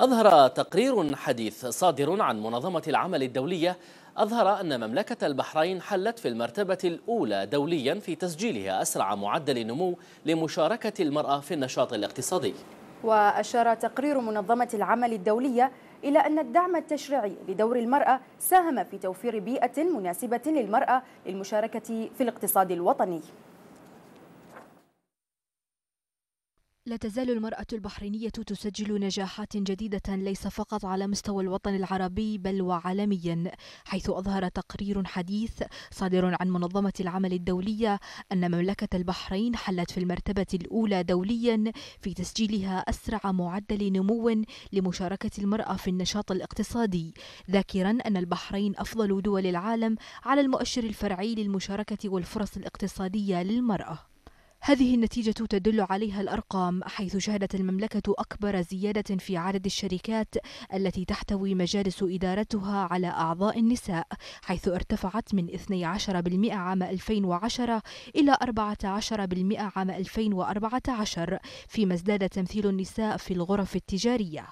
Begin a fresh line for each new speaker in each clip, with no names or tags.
أظهر تقرير حديث صادر عن منظمة العمل الدولية أظهر أن مملكة البحرين حلت في المرتبة الأولى دوليا في تسجيلها أسرع معدل نمو لمشاركة المرأة في النشاط الاقتصادي وأشار تقرير منظمة العمل الدولية إلى أن الدعم التشريعي لدور المرأة ساهم في توفير بيئة مناسبة للمرأة للمشاركة في الاقتصاد الوطني لا تزال المرأة البحرينية تسجل نجاحات جديدة ليس فقط على مستوى الوطن العربي بل وعالميا حيث أظهر تقرير حديث صادر عن منظمة العمل الدولية أن مملكة البحرين حلت في المرتبة الأولى دوليا في تسجيلها أسرع معدل نمو لمشاركة المرأة في النشاط الاقتصادي ذاكرا أن البحرين أفضل دول العالم على المؤشر الفرعي للمشاركة والفرص الاقتصادية للمرأة هذه النتيجة تدل عليها الأرقام حيث شهدت المملكة أكبر زيادة في عدد الشركات التي تحتوي مجالس إدارتها على أعضاء النساء حيث ارتفعت من 12% عام 2010 إلى 14% عام 2014 فيما ازداد تمثيل النساء في الغرف التجارية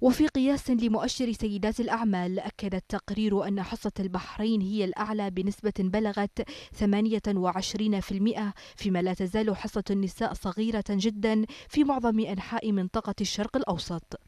وفي قياس لمؤشر سيدات الأعمال أكد التقرير أن حصة البحرين هي الأعلى بنسبة بلغت 28% فيما لا تزال حصة النساء صغيرة جدا في معظم أنحاء منطقة الشرق الأوسط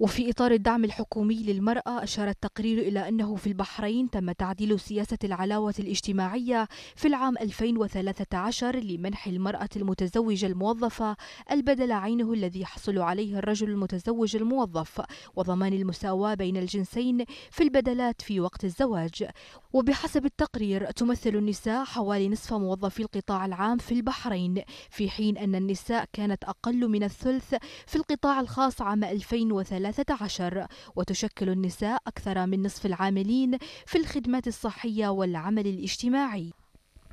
وفي إطار الدعم الحكومي للمرأة أشار التقرير إلى أنه في البحرين تم تعديل سياسة العلاوة الاجتماعية في العام 2013 لمنح المرأة المتزوجة الموظفة البدل عينه الذي يحصل عليه الرجل المتزوج الموظف وضمان المساواة بين الجنسين في البدلات في وقت الزواج وبحسب التقرير تمثل النساء حوالي نصف موظفي القطاع العام في البحرين في حين أن النساء كانت أقل من الثلث في القطاع الخاص عام 2013 13 وتشكل النساء أكثر من نصف العاملين في الخدمات الصحية والعمل الاجتماعي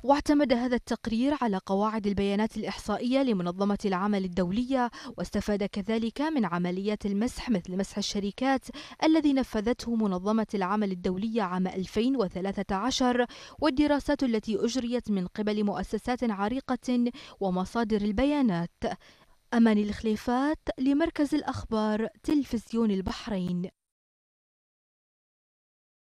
واعتمد هذا التقرير على قواعد البيانات الإحصائية لمنظمة العمل الدولية واستفاد كذلك من عمليات المسح مثل مسح الشركات الذي نفذته منظمة العمل الدولية عام 2013 والدراسات التي أجريت من قبل مؤسسات عريقة ومصادر البيانات أمان الخليفات لمركز الأخبار تلفزيون البحرين